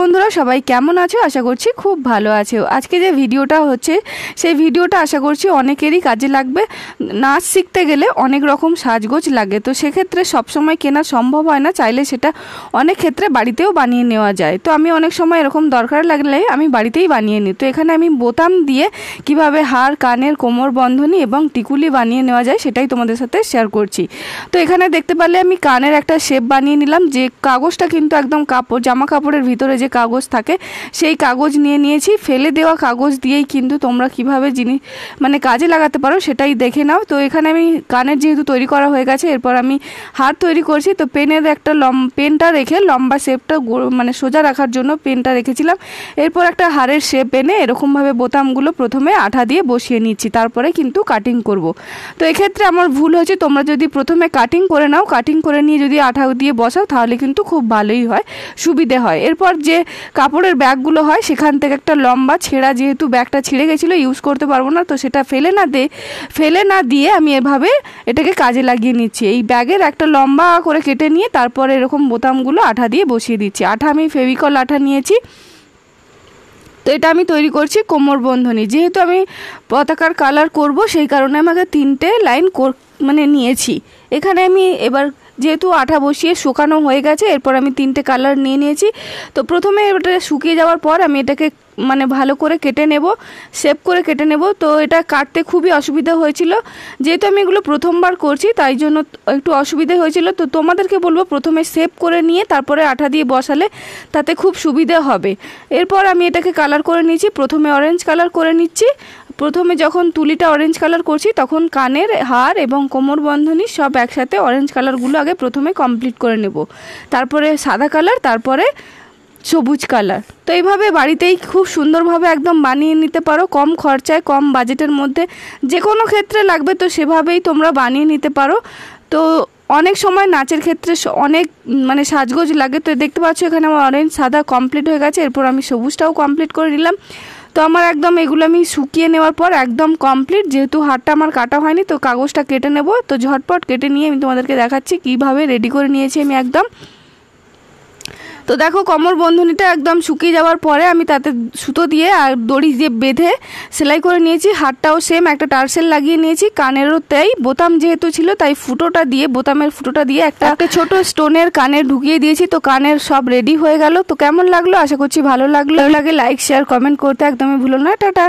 বন্ধুরা সবাই কেমন আছো আশা করছি খুব ভালো আছো আজকে যে ভিডিওটা হচ্ছে সেই ভিডিওটা আশা করছি অনেকেরই কাজে লাগবে নাচ শিখতে গেলে অনেক রকম সাজগোজ লাগে তো সেক্ষেত্রে সবসময় কেনা সম্ভব হয় না চাইলে সেটা অনেক ক্ষেত্রে বাড়িতেও বানিয়ে নেওয়া যায় তো আমি অনেক সময় এরকম দরকার লাগলে আমি বাড়িতেই বানিয়ে নিই তো এখানে আমি বোতাম দিয়ে কিভাবে হার কানের কোমর বন্ধনী এবং টিকুলি বানিয়ে নেওয়া যায় সেটাই তোমাদের সাথে শেয়ার করছি তো এখানে দেখতে পারলে আমি কানের একটা শেপ বানিয়ে নিলাম যে কাগজটা কিন্তু একদম কাপড় জামা কাপড়ের ভিতরে যে কাগজ থাকে সেই কাগজ নিয়ে নিয়েছি ফেলে দেওয়া কাগজ দিয়েই কিন্তু তোমরা কিভাবে জিনিস মানে কাজে লাগাতে পারো সেটাই দেখে নাও তো এখানে আমি কানের যেহেতু তৈরি করা হয়ে গেছে এরপর আমি হার তৈরি করছি তো পেনের একটা লম পেনটা রেখে লম্বা শেপটা মানে সোজা রাখার জন্য পেনটা রেখেছিলাম এরপর একটা হারের শেপ এনে এরকমভাবে বোতামগুলো প্রথমে আঠা দিয়ে বসিয়ে নিচ্ছি তারপরে কিন্তু কাটিং করব তো এক্ষেত্রে আমার ভুল হয়েছে তোমরা যদি প্রথমে কাটিং করে নাও কাটিং করে নিয়ে যদি আঠা দিয়ে বসাও তাহলে কিন্তু খুব ভালোই হয় সুবিধে হয় এরপর যে কাপড়ের ব্যাগগুলো হয় সেখান থেকে একটা লম্বা ছেঁড়া যেহেতু ব্যাগটা ছিঁড়ে গেছিলো ইউজ করতে পারবো না তো সেটা ফেলে না দে ফেলে না দিয়ে আমি এভাবে এটাকে কাজে লাগিয়ে নিচ্ছি এই ব্যাগের একটা লম্বা করে কেটে নিয়ে তারপরে এরকম বোতামগুলো আঠা দিয়ে বসিয়ে দিচ্ছি আঠা আমি ফেভিকল আঠা নিয়েছি তো এটা আমি তৈরি করছি কোমর বন্ধনী যেহেতু আমি পতাকার কালার করব সেই কারণে আমাকে তিনটে লাইন মানে নিয়েছি এখানে আমি এবার যেহেতু আঠা বসিয়ে শুকানো হয়ে গেছে এরপর আমি তিনটে কালার নিয়ে নিয়েছি তো প্রথমে এটা শুকিয়ে যাওয়ার পর আমি এটাকে মানে ভালো করে কেটে নেব শেপ করে কেটে নেব তো এটা কাটতে খুবই অসুবিধা হয়েছিল যেহেতু আমি এগুলো প্রথমবার করছি তাই জন্য একটু অসুবিধা হয়েছিল তো তোমাদেরকে বলবো প্রথমে শেপ করে নিয়ে তারপরে আঠা দিয়ে বসালে তাতে খুব সুবিধা হবে এরপর আমি এটাকে কালার করে নিয়েছি প্রথমে অরেঞ্জ কালার করে নিচ্ছি প্রথমে যখন তুলিটা অরেঞ্জ কালার করছি তখন কানের হার এবং কোমর বন্ধনী সব একসাথে অরেঞ্জ কালারগুলো আগে প্রথমে কমপ্লিট করে নেব তারপরে সাদা কালার তারপরে সবুজ কালার তো এইভাবে বাড়িতেই খুব সুন্দরভাবে একদম বানিয়ে নিতে পারো কম খরচায় কম বাজেটের মধ্যে যে কোনো ক্ষেত্রে লাগবে তো সেভাবেই তোমরা বানিয়ে নিতে পারো তো অনেক সময় নাচের ক্ষেত্রে অনেক মানে সাজগোজ লাগে তো দেখতে পাচ্ছ এখানে আমার অরেঞ্জ সাদা কমপ্লিট হয়ে গেছে এরপর আমি সবুজটাও কমপ্লিট করে নিলাম তো আমার একদম এগুলো আমি শুকিয়ে নেওয়ার পর একদম কমপ্লিট যেহেতু হাতটা আমার কাটা হয়নি তো কাগজটা কেটে নেব তো ঝটপট কেটে নিয়ে আমি তোমাদেরকে দেখাচ্ছি কিভাবে রেডি করে নিয়েছি আমি একদম তো দেখো কমর বন্ধনীটা একদম শুকিয়ে যাওয়ার পরে আমি তাতে সুতো দিয়ে আর দড়ি দিয়ে বেঁধে সেলাই করে নিয়েছি হাটটাও সেম একটা টার্সেল লাগিয়ে নিয়েছি কানেরও তাই বোতাম যেহেতু ছিল তাই ফুটোটা দিয়ে বোতামের ফুটোটা দিয়ে একটা ছোট স্টোনের কানে ঢুকিয়ে দিয়েছি তো কানের সব রেডি হয়ে গেল তো কেমন লাগলো আশা করছি ভালো লাগলো লাগে লাইক শেয়ার কমেন্ট করতে একদমই ভুলো না টাটা